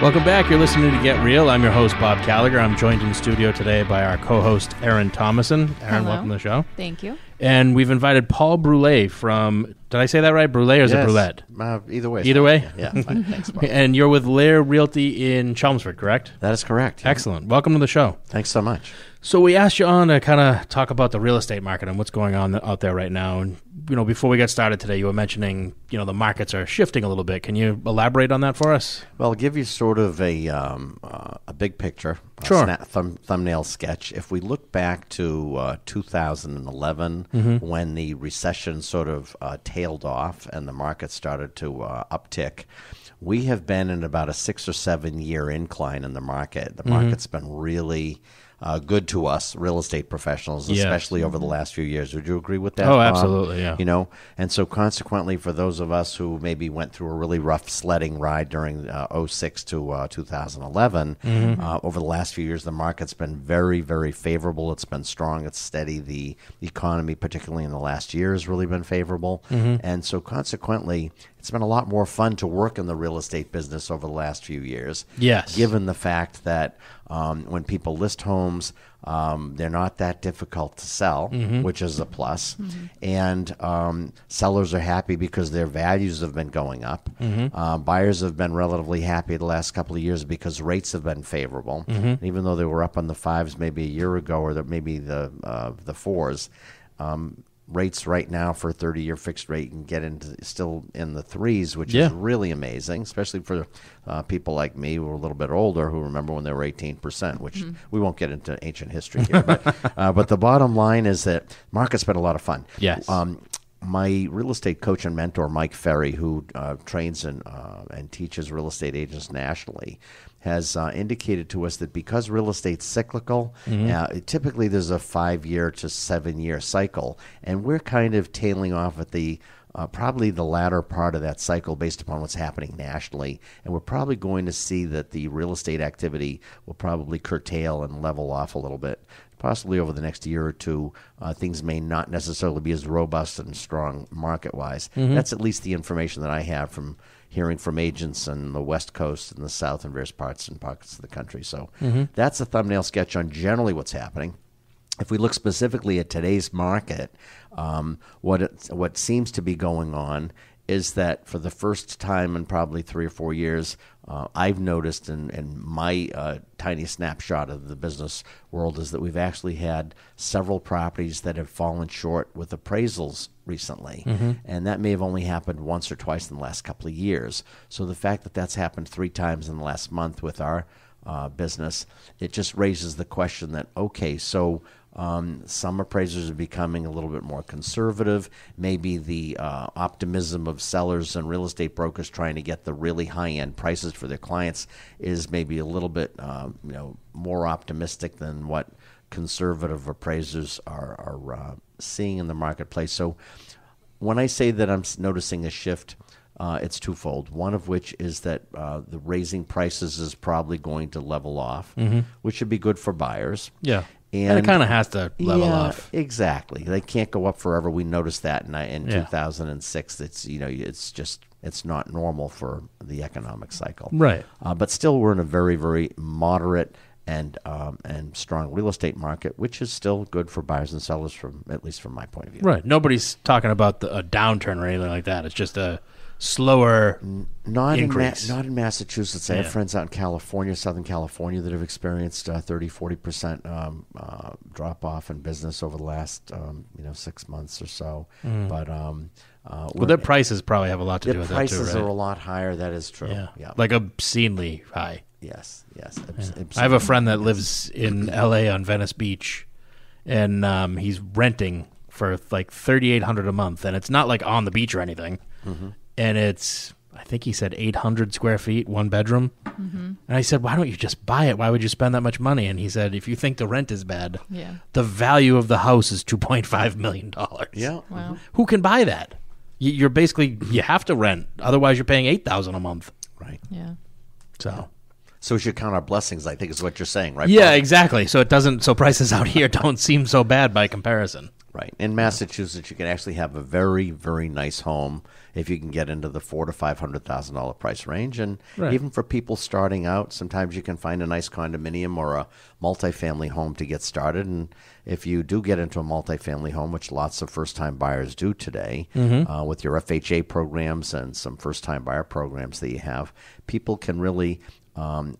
Welcome back. You're listening to Get Real. I'm your host, Bob Gallagher. I'm joined in studio today by our co host, Aaron Thomason. Aaron, Hello. welcome to the show. Thank you. And we've invited Paul Brule from, did I say that right? Brule or is Yes. it Brulette? Uh, either way. Either way? Yeah. yeah, fine. Thanks, And you're with Lair Realty in Chelmsford, correct? That is correct. Excellent. Welcome to the show. Thanks so much. So we asked you on to kind of talk about the real estate market and what's going on out there right now, and you know, before we got started today, you were mentioning, you know, the markets are shifting a little bit. Can you elaborate on that for us? Well, I'll give you sort of a um, uh, a big picture, sure. Thumb thumbnail sketch. If we look back to uh, 2011, mm -hmm. when the recession sort of uh, tailed off and the market started to uh, uptick, we have been in about a six or seven year incline in the market. The mm -hmm. market's been really uh, good to us real estate professionals, yes. especially over the mm-hmm. last few years. Would you agree with that? Oh, absolutely. Um, yeah. You know, and so consequently, for those of us who maybe went through a really rough sledding ride during uh, 06 to uh, 2011, mm-hmm. uh, over the last few years, the market's been very, very favorable. It's been strong. It's steady. The economy, particularly in the last year, has really been favorable. Mm-hmm. And so consequently, it's been a lot more fun to work in the real estate business over the last few years. Yes. Given the fact that um, when people list homes, um, they're not that difficult to sell, mm-hmm. which is a plus. Mm-hmm. And um, sellers are happy because their values have been going up. Mm-hmm. Uh, buyers have been relatively happy the last couple of years because rates have been favorable. Mm-hmm. even though they were up on the fives maybe a year ago or the, maybe the, uh, the fours, um, rates right now for a 30 year fixed rate and get into still in the threes, which yeah. is really amazing, especially for uh, people like me who are a little bit older who remember when they were 18%, which mm-hmm. we won't get into ancient history here. but, uh, but the bottom line is that market's been a lot of fun. Yes. Um, my real estate coach and mentor, Mike Ferry, who uh, trains and, uh, and teaches real estate agents nationally, has uh, indicated to us that because real estate's cyclical, mm-hmm. Uh, typically there's a five year to seven year cycle, and we're kind of tailing off at the uh, probably the latter part of that cycle based upon what's happening nationally. And we're probably going to see that the real estate activity will probably curtail and level off a little bit possibly over the next year or two, uh, things may not necessarily be as robust and strong market wise. Mm-hmm. That's at least the information that I have from hearing from agents on the West Coast and the South and various parts and pockets of the country. So mm-hmm. that's a thumbnail sketch on generally what's happening. If we look specifically at today's market, um, what it, what seems to be going on is that for the first time in probably three or four years, uh, I've noticed in, in my uh, tiny snapshot of the business world is that we've actually had several properties that have fallen short with appraisals recently. Mm-hmm. And that may have only happened once or twice in the last couple of years. So the fact that that's happened three times in the last month with our uh, business, it just raises the question that, okay, so um, some appraisers are becoming a little bit more conservative. Maybe the uh, optimism of sellers and real estate brokers trying to get the really high end prices for their clients is maybe a little bit uh, you know more optimistic than what conservative appraisers are, are uh, seeing in the marketplace. So when I say that I'm noticing a shift, uh, it's twofold. One of which is that uh, the raising prices is probably going to level off, mm-hmm. which should be good for buyers. Yeah and it kind of has to level yeah, off. Exactly, they can't go up forever. We noticed that in, in yeah. 2006. It's you know, it's just it's not normal for the economic cycle, right? Uh, but still, we're in a very very moderate and um, and strong real estate market, which is still good for buyers and sellers from at least from my point of view. Right. Nobody's talking about the, a downturn or anything like that. It's just a slower not increase. In Ma- not in Massachusetts. I yeah. have friends out in California, Southern California, that have experienced uh, 30, 40 percent um, uh, drop off in business over the last um, you know six months or so. Mm. But um, uh, well, their prices probably have a lot to do with that too, right? are a lot higher. That is true. Yeah, yeah. like obscenely high. Yes, yes. Obs- yeah. I have a friend that lives in L.A. on Venice Beach, and um, he's renting for like thirty eight hundred a month, and it's not like on the beach or anything. Mm-hmm and it's I think he said 800 square feet, one bedroom. Mm-hmm. And I said, why don't you just buy it? Why would you spend that much money? And he said, if you think the rent is bad, yeah. the value of the house is 2.5 million dollars. Yeah, wow. Mm-hmm. who can buy that? You're basically you have to rent, otherwise you're paying 8,000 a month. Right. Yeah. So. So we should count our blessings. I think is what you're saying, right? Yeah, Brian? exactly. So it doesn't. So prices out here don't seem so bad by comparison. Right. In Massachusetts, you can actually have a very, very nice home if you can get into the four to five hundred thousand dollar price range, and right. even for people starting out, sometimes you can find a nice condominium or a multifamily home to get started. And if you do get into a multifamily home, which lots of first time buyers do today, mm-hmm. uh, with your FHA programs and some first time buyer programs that you have, people can really um,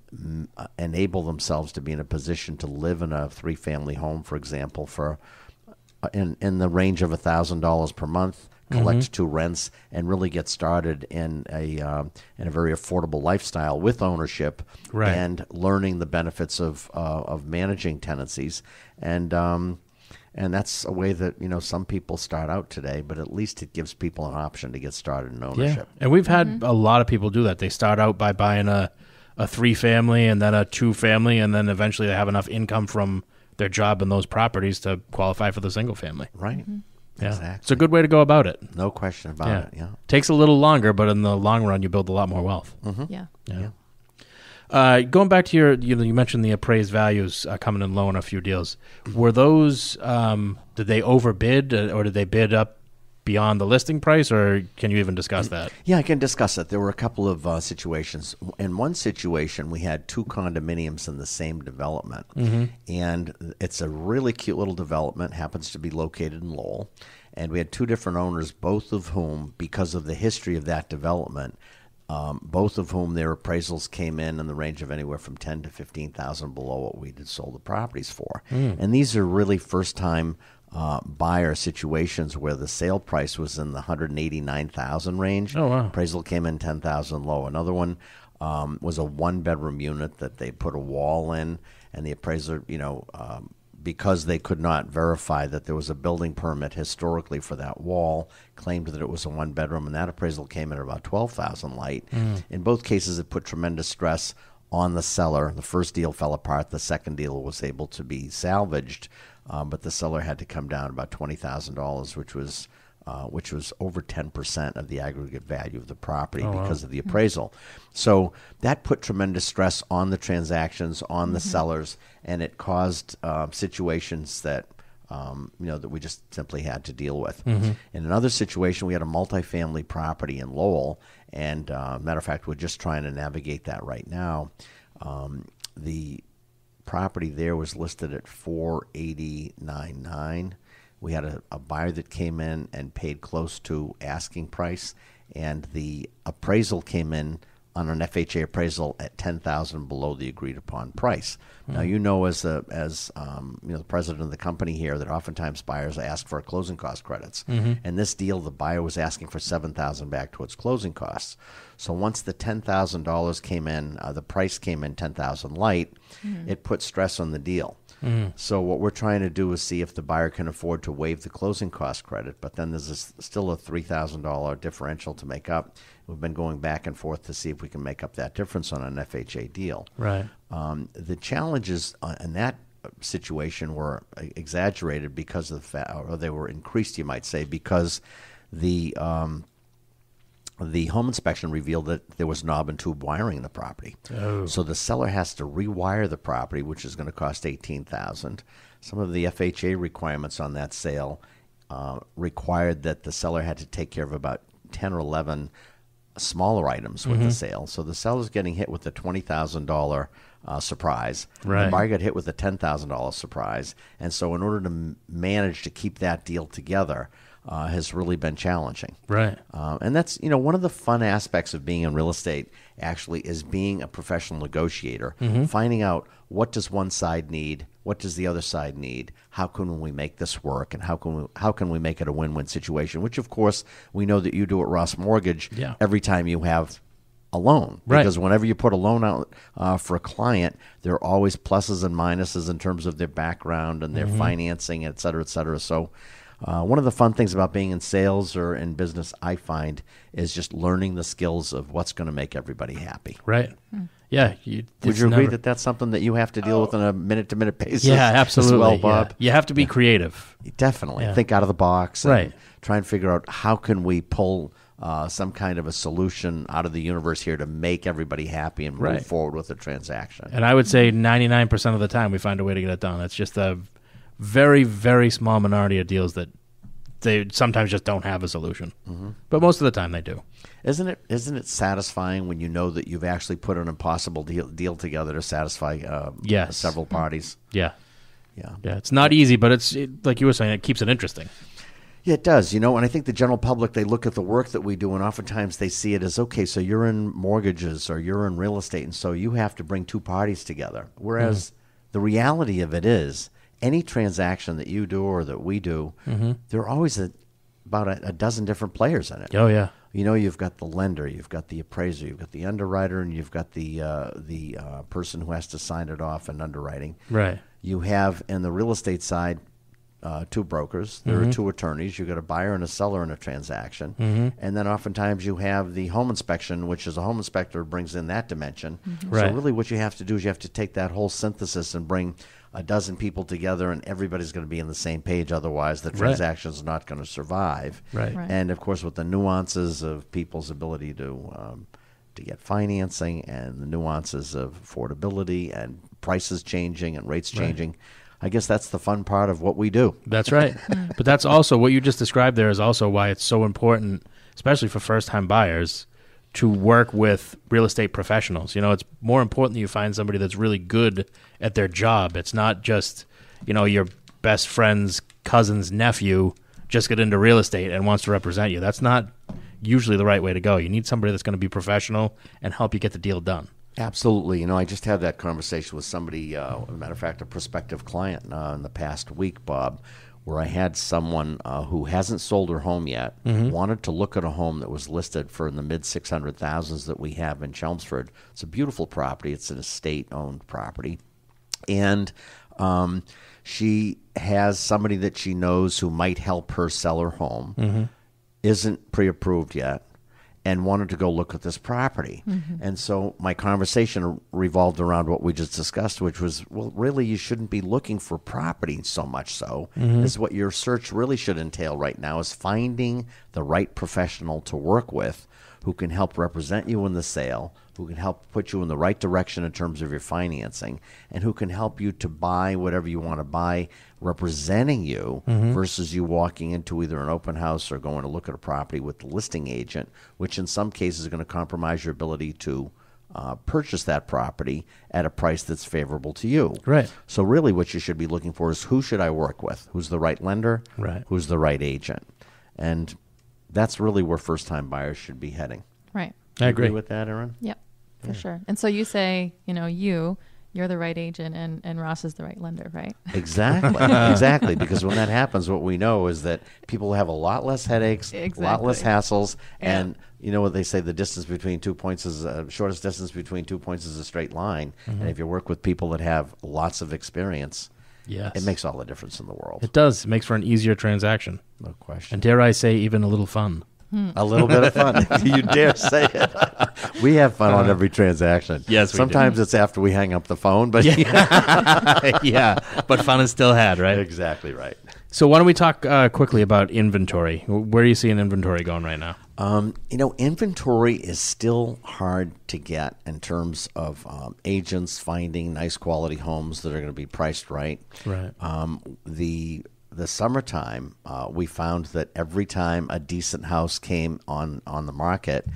uh, enable themselves to be in a position to live in a three family home, for example, for in, in the range of $1,000 per month, collect mm-hmm. two rents, and really get started in a, uh, in a very affordable lifestyle with ownership right. and learning the benefits of, uh, of managing tenancies. And, um, and that's a way that you know some people start out today but at least it gives people an option to get started in ownership yeah. and we've had mm-hmm. a lot of people do that they start out by buying a a three family and then a two family and then eventually they have enough income from their job in those properties to qualify for the single family. Right. Mm-hmm. Yeah. Exactly. It's a good way to go about it. No question about yeah. it. Yeah. Takes a little longer, but in the long run, you build a lot more wealth. Mm-hmm. Yeah. yeah. yeah. Uh, going back to your, you know, you mentioned the appraised values uh, coming in low in a few deals. Mm-hmm. Were those, um, did they overbid uh, or did they bid up beyond the listing price, or can you even discuss that? Yeah, I can discuss it. There were a couple of uh, situations. In one situation, we had two condominiums in the same development, mm-hmm. and it's a really cute little development. Happens to be located in Lowell, and we had two different owners, both of whom, because of the history of that development. Um, both of whom their appraisals came in in the range of anywhere from ten to fifteen thousand below what we had sold the properties for, mm. and these are really first time uh, buyer situations where the sale price was in the 189,000 range. Oh wow! Appraisal came in 10,000 low. Another one um, was a one bedroom unit that they put a wall in, and the appraiser, you know, um, because they could not verify that there was a building permit historically for that wall, claimed that it was a one bedroom, and that appraisal came in at about 12,000 light. Mm. In both cases, it put tremendous stress on the seller. The first deal fell apart. The second deal was able to be salvaged, um, but the seller had to come down about twenty thousand dollars, which was uh, which was over ten percent of the aggregate value of the property oh, because wow. of the hmm. appraisal. So that put tremendous stress on the transactions, on the mm-hmm. sellers, and it caused uh, situations that um, you know, that we just simply had to deal with. Mm-hmm. In another situation, we had a multifamily property in Lowell, and uh, matter of fact, we're just trying to navigate that right now. Um, the property there was listed at four eighty nine nine. We had a, a buyer that came in and paid close to asking price, and the appraisal came in on an FHA appraisal at ten thousand below the agreed upon price. Mm-hmm. Now you know as the as um, you know the president of the company here that oftentimes buyers ask for closing cost credits. Mm-hmm. And this deal, the buyer was asking for seven thousand back towards closing costs. So once the $10,000 came in, uh, the price came in 10,000 light, mm-hmm. it put stress on the deal. Mm-hmm. So what we're trying to do is see if the buyer can afford to waive the closing cost credit, but then there's a, still a three thousand dollar differential to make up. We've been going back and forth to see if we can make up that difference on an FHA deal. Right. Um, the challenges uh, in that uh, situation were uh, exaggerated because of the fact, or they were increased, you might say, because the um, the home inspection revealed that there was knob and tube wiring in the property. Oh. So the seller has to rewire the property, which is going to cost eighteen thousand. Some of the FHA requirements on that sale uh, required that the seller had to take care of about ten or eleven smaller items with mm-hmm. the sale. So the seller's getting hit with a twenty thousand dollar uh, surprise. Right. The buyer got hit with a ten thousand dollar surprise, and so in order to m- manage to keep that deal together, uh, has really been challenging. Right. Uh, and that's, you know, one of the fun aspects of being in real estate actually is being a professional negotiator, mm-hmm. finding out what does one side need, what does the other side need, how can we make this work, and how can we, how can we make it a win win situation, which of course we know that you do at Ross Mortgage yeah. every time you have a loan right. because whenever you put a loan out uh, for a client there are always pluses and minuses in terms of their background and their mm-hmm. financing et cetera et cetera so uh, one of the fun things about being in sales or in business, I find, is just learning the skills of what's going to make everybody happy. Right. Hmm. Yeah. You, Would you agree never... that that's something that you have to deal oh. with on a minute to minute basis? Yeah, absolutely. well, Bob, yeah. you have to be yeah. creative. Definitely yeah. think out of the box. right. Try and figure out how can we pull uh, some kind of a solution out of the universe here to make everybody happy and move right. forward with the transaction. And I would say 99% of the time we find a way to get it done. It's just a very very small minority of deals that they sometimes just don't have a solution. Mm-hmm. But most of the time they do. Isn't it isn't it satisfying when you know that you've actually put an impossible deal deal together to satisfy uh, yes. several parties? Yeah. Yeah. Yeah, it's not yeah. easy, but it's it, like you were saying it keeps it interesting. Yeah, it does. You know, and I think the general public they look at the work that we do, and oftentimes they see it as okay. So you're in mortgages or you're in real estate, and so you have to bring two parties together. Whereas mm-hmm. the reality of it is, any transaction that you do or that we do, mm-hmm. there are always a, about a, a, dozen different players in it. Oh yeah. You know, you've got the lender, you've got the appraiser, you've got the underwriter, and you've got the uh, the uh, person who has to sign it off and underwriting. Right. You have in the real estate side uh, two brokers. There mm-hmm. are two attorneys. You have got a buyer and a seller in a transaction, mm-hmm. and then oftentimes you have the home inspection, which is a home inspector brings in that dimension. Mm-hmm. Right. So really, what you have to do is you have to take that whole synthesis and bring a dozen people together and everybody's going to be on the same page. Otherwise, the transaction is right. not going to survive. Right. right. And of course, with the nuances of people's ability to um, to get financing and the nuances of affordability and prices changing and rates changing. Right. I guess that's the fun part of what we do. That's right. but that's also what you just described there is also why it's so important, especially for first time buyers, to work with real estate professionals. You know, it's more important that you find somebody that's really good at their job. It's not just, you know, your best friend's cousin's nephew just got into real estate and wants to represent you. That's not usually the right way to go. You need somebody that's going to be professional and help you get the deal done. Absolutely. You know, I just had that conversation with somebody, uh, a matter of fact, a prospective client uh, in the past week, Bob, where I had someone uh, who hasn't sold her home yet mm-hmm. wanted to look at a home that was listed for in the mid 600,000s that we have in Chelmsford. It's a beautiful property, it's an estate owned property. And um, she has somebody that she knows who might help her sell her home, mm-hmm. isn't pre approved yet and wanted to go look at this property. Mm-hmm. And so my conversation revolved around what we just discussed, which was, well, really, you shouldn't be looking for property so much. So mm-hmm. this is what your search really should entail right now is finding the right professional to work with who can help represent you in the sale, who can help put you in the right direction in terms of your financing, and who can help you to buy whatever you want to buy, representing you mm-hmm. versus you walking into either an open house or going to look at a property with the listing agent, which in some cases is going to compromise your ability to. Uh, purchase that property at a price that's favorable to you. Right. So really, what you should be looking for is who should I work with? Who's the right lender? Right. Who's the right agent? And that's really where first time buyers should be heading. Right. I agree. agree. with that, Aaron. Yep, for yeah. sure. And so you say, you know, you you're the right agent and, and Ross is the right lender, right? Exactly. exactly. Because when that happens, what we know is that people have a lot less headaches, exactly. a lot less hassles. Yeah. And you know what they say the distance between two points is uh, shortest distance between two points is a straight line. Mm-hmm. And if you work with people that have lots of experience, Yes. It makes all the difference in the world. It does. It makes for an easier transaction. No question. And dare I say, even a little fun. Hmm. A little bit of fun. you dare say it. We have fun uh, on every transaction. Yes, Sometimes it's after we hang up the phone, but yeah. yeah, but fun is still had, right? Exactly right. So why don't we talk uh, quickly about inventory? Where do you an inventory going right now? Um, you know, inventory is still hard to get in terms of um, agents finding nice quality homes that are going to be priced right. Right. Um, the the summertime, uh, we found that every time a decent house came on on the market,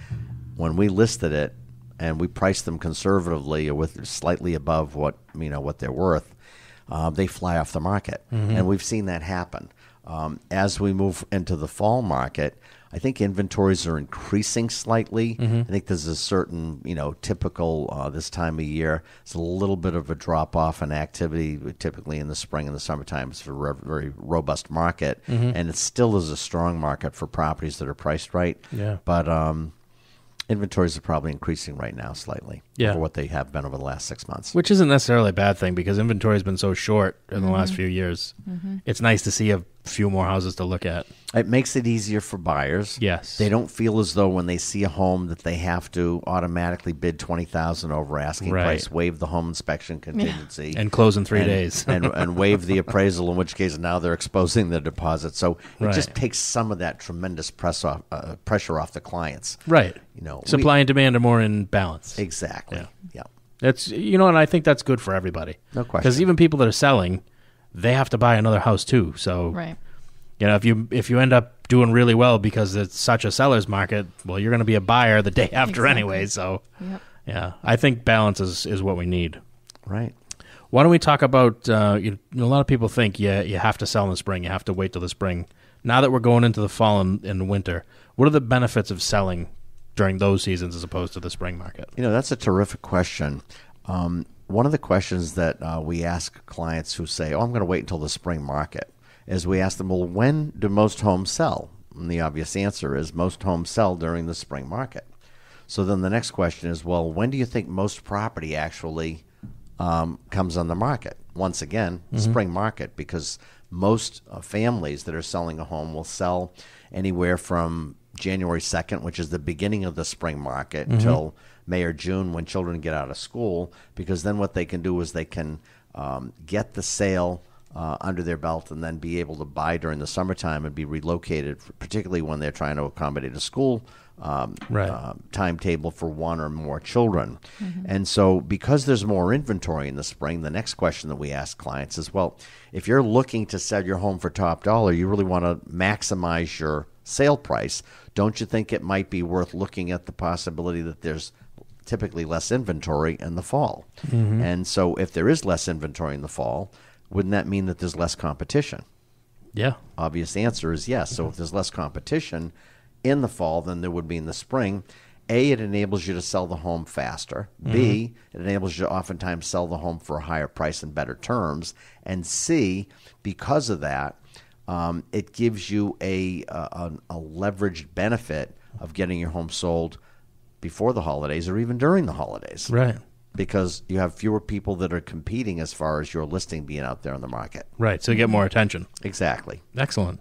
when we listed it and we priced them conservatively or with slightly above what you know what they're worth, uh, they fly off the market, mm-hmm. and we've seen that happen. Um, as we move into the fall market I think inventories are increasing slightly. Mm-hmm. I think there's a certain, you know, typical uh, this time of year. It's a little bit of a drop off in activity. Typically in the spring and the summertime, it's a re- very robust market, mm-hmm. and it still is a strong market for properties that are priced right. Yeah, but um, inventories are probably increasing right now slightly yeah. for what they have been over the last six months. Which isn't necessarily a bad thing because inventory has been so short in mm-hmm. the last mm-hmm. few years. Mm-hmm. It's nice to see a few more houses to look at. It makes it easier for buyers. Yes. They don't feel as though when they see a home that they have to automatically bid 20,000 over asking right. price, waive the home inspection contingency yeah. and close in 3 and, days and and waive the appraisal in which case now they're exposing their deposit. So it right. just takes some of that tremendous press off uh, pressure off the clients. Right. You know, supply we, and demand are more in balance. Exactly. Yeah. yeah. That's you know and I think that's good for everybody. No question. Cuz even people that are selling they have to buy another house too. So right. You know, if you if you end up doing really well because it's such a seller's market, well, you're going to be a buyer the day after exactly. anyway. So, yep. yeah, I think balance is is what we need. Right. Why don't we talk about? Uh, you know, a lot of people think yeah, you have to sell in the spring. You have to wait till the spring. Now that we're going into the fall and, and winter, what are the benefits of selling during those seasons as opposed to the spring market? You know, that's a terrific question. Um, one of the questions that uh, we ask clients who say, "Oh, I'm going to wait until the spring market," is we ask them, "Well, when do most homes sell?" And the obvious answer is most homes sell during the spring market. So then the next question is, well, when do you think most property actually um, comes on the market? Once again, mm-hmm. spring market, because most uh, families that are selling a home will sell anywhere from January 2nd, which is the beginning of the spring market, mm-hmm. until May or June when children get out of school, because then what they can do is they can um, get the sale. Uh, under their belt and then be able to buy during the summertime and be relocated, for, particularly when they're trying to accommodate a school um, right. uh, timetable for one or more children. Mm-hmm. And so, because there's more inventory in the spring, the next question that we ask clients is well, if you're looking to sell your home for top dollar, you really want to maximize your sale price. Don't you think it might be worth looking at the possibility that there's typically less inventory in the fall. Mm-hmm. And so, if there is less inventory in the fall, wouldn't that mean that there's less competition? Yeah. Obvious answer is yes. So, if there's less competition in the fall than there would be in the spring, A, it enables you to sell the home faster. Mm-hmm. B, it enables you to oftentimes sell the home for a higher price and better terms. And C, because of that, um, it gives you a, uh, a, a leveraged benefit of getting your home sold before the holidays or even during the holidays. Right. Because you have fewer people that are competing as far as your listing being out there on the market. Right. So you get more attention. Exactly. Excellent.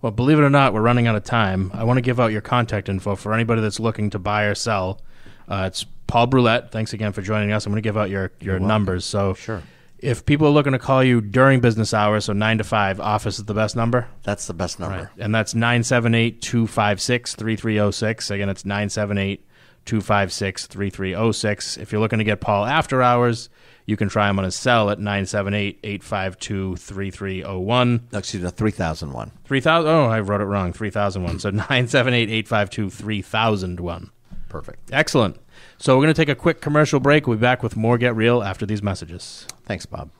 Well, believe it or not, we're running out of time. I want to give out your contact info for anybody that's looking to buy or sell. Uh, it's Paul Brulette. Thanks again for joining us. I'm going to give out your, your numbers. So sure. If people are looking to call you during business hours, so nine to five, office is the best number. That's the best number, right. and that's nine seven eight two five six three three zero oh six. Again, it's nine seven eight 256 3306. If you're looking to get Paul after hours, you can try him on his cell at 978 852 3301. Excuse me, 3001. 3000. Oh, I wrote it wrong. 3001. so 978 852 3001. Perfect. Excellent. So we're going to take a quick commercial break. We'll be back with more Get Real after these messages. Thanks, Bob.